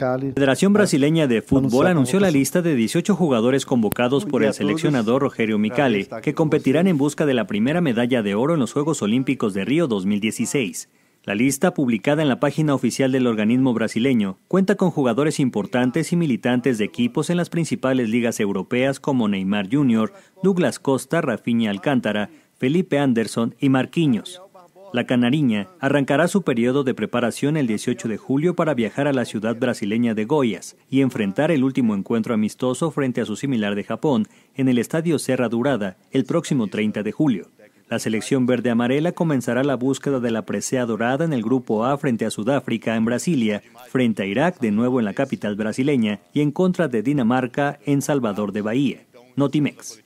La Federación ah, Brasileña de Fútbol anunció la lista de 18 jugadores convocados por el seleccionador Rogério Micali, que competirán en busca de la primera medalla de oro en los Juegos Olímpicos de Río 2016. La lista, publicada en la página oficial del organismo brasileño, cuenta con jugadores importantes y militantes de equipos en las principales ligas europeas como Neymar Jr., Douglas Costa, Rafinha Alcántara, Felipe Anderson y Marquinhos. La canariña arrancará su periodo de preparación el 18 de julio para viajar a la ciudad brasileña de Goiás y enfrentar el último encuentro amistoso frente a su similar de Japón en el Estadio Serra Durada el próximo 30 de julio. La selección verde amarela comenzará la búsqueda de la presea dorada en el grupo A frente a Sudáfrica en Brasilia, frente a Irak de nuevo en la capital brasileña y en contra de Dinamarca en Salvador de Bahía. Notimex.